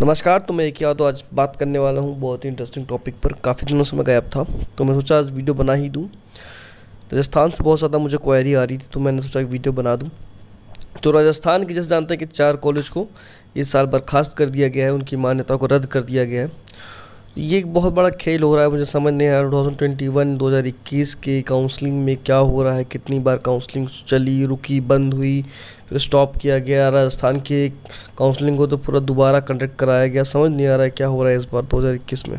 नमस्कार तो मैं एक याद तो आज बात करने वाला हूँ बहुत ही इंटरेस्टिंग टॉपिक पर काफ़ी दिनों से मैं गायब था तो मैं सोचा आज वीडियो बना ही दूँ राजस्थान से बहुत ज़्यादा मुझे क्वायरी आ रही थी तो मैंने सोचा वीडियो बना दूँ तो राजस्थान की जैसे जानते हैं कि चार कॉलेज को इस साल बर्खास्त कर दिया गया है उनकी मान्यता को रद्द कर दिया गया है ये एक बहुत बड़ा खेल हो रहा है मुझे समझ नहीं आ रहा टू ट्वेंटी वन दो हज़ार इक्कीस के काउंसलिंग में क्या हो रहा है कितनी बार काउंसलिंग चली रुकी बंद हुई फिर स्टॉप किया गया राजस्थान के काउंसलिंग को तो पूरा दोबारा कंडक्ट कराया गया समझ नहीं आ रहा है क्या हो रहा है इस बार दो हज़ार इक्कीस में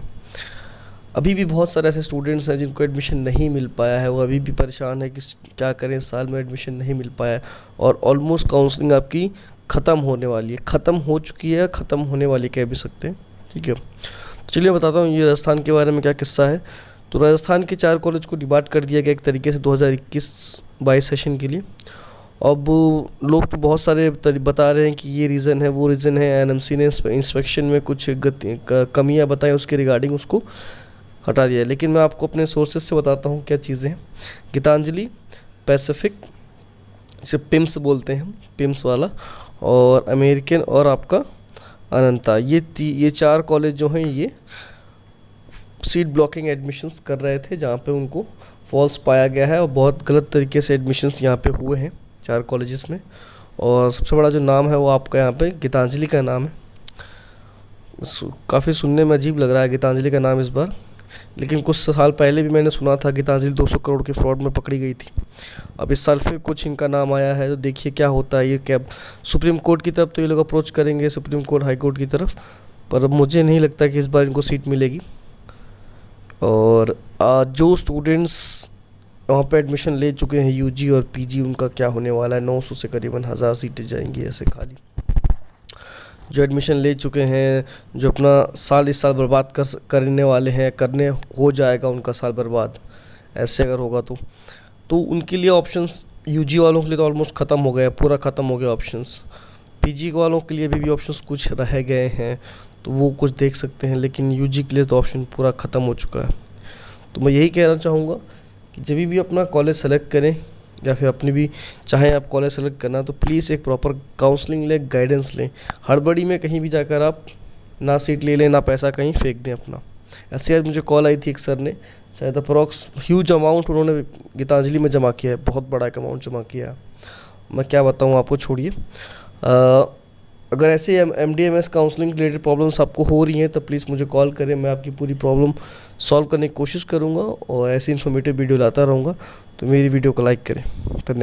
अभी भी बहुत सारे ऐसे स्टूडेंट्स हैं जिनको एडमिशन नहीं मिल पाया है वो अभी भी परेशान है कि क्या करें साल में एडमिशन नहीं मिल पाया और ऑलमोस्ट काउंसलिंग आपकी ख़त्म होने वाली है ख़त्म हो चुकी है ख़त्म होने वाली कह भी सकते हैं ठीक है चलिए बताता हूँ ये राजस्थान के बारे में क्या किस्सा है तो राजस्थान के चार कॉलेज को डिबाट कर दिया गया एक तरीके से 2021-22 सेशन के लिए अब लोग तो बहुत सारे बता रहे हैं कि ये रीज़न है वो रीज़न है एनएमसी ने इंस्पेक्शन में कुछ कमियाँ बताएं उसके रिगार्डिंग उसको हटा दिया लेकिन मैं आपको अपने सोर्सेज से बताता हूँ क्या चीज़ें हैं गीतांजलि पैसिफिक इसे पिम्स बोलते हैं पिम्स वाला और अमेरिकन और आपका अनंता ये ती ये चार कॉलेज जो हैं ये सीट ब्लॉकिंग एडमिशन्स कर रहे थे जहाँ पे उनको फॉल्स पाया गया है और बहुत गलत तरीके से एडमिशन्स यहाँ पे हुए हैं चार कॉलेजेस में और सबसे बड़ा जो नाम है वो आपका यहाँ पे गीतांजलि का नाम है काफ़ी सुनने में अजीब लग रहा है गीतांजलि का नाम इस बार लेकिन कुछ साल पहले भी मैंने सुना था कि तांजिल 200 करोड़ के फ्रॉड में पकड़ी गई थी अब इस साल फिर कुछ इनका नाम आया है तो देखिए क्या होता है ये कैब सुप्रीम कोर्ट की तरफ तो ये लोग अप्रोच करेंगे सुप्रीम कोर्ट हाई कोर्ट की तरफ पर मुझे नहीं लगता कि इस बार इनको सीट मिलेगी और जो स्टूडेंट्स वहाँ पर एडमिशन ले चुके हैं यूजी और पीजी उनका क्या होने वाला है 900 से करीबन हज़ार सीटें जाएंगी ऐसे खाली जो एडमिशन ले चुके हैं जो अपना साल इस साल बर्बाद कर करने वाले हैं करने हो जाएगा उनका साल बर्बाद ऐसे अगर होगा तो तो उनके लिए ऑप्शंस यूजी वालों के लिए तो ऑलमोस्ट ख़त्म हो गया पूरा ख़त्म हो गया ऑप्शंस पीजी वालों के लिए भी, भी ऑप्शंस कुछ रह गए हैं तो वो कुछ देख सकते हैं लेकिन यू के लिए तो ऑप्शन पूरा ख़त्म हो चुका है तो मैं यही कहना चाहूँगा कि जब भी अपना कॉलेज सेलेक्ट करें या फिर अपनी भी चाहे आप कॉलेज सेलेक्ट करना तो प्लीज़ एक प्रॉपर काउंसलिंग लें गाइडेंस लें हड़बड़ी में कहीं भी जाकर आप ना सीट ले लें ना पैसा कहीं फेंक दें अपना ऐसे आज मुझे कॉल आई थी एक सर ने शायद अप्रॉक्स ह्यूज अमाउंट उन्होंने गीतांजलि में जमा किया है बहुत बड़ा एक अमाउंट जमा किया है मैं क्या बताऊँ आपको छोड़िए अगर ऐसे M D M S counselling related problems आपको हो रही हैं तो प्लीज़ मुझे कॉल करें मैं आपकी पूरी प्रॉब्लम सॉल्व करने की कोशिश करूँगा और ऐसी इन्फॉर्मेटिव वीडियो लाता रहूँगा तो मेरी वीडियो को लाइक करें धन्यवाद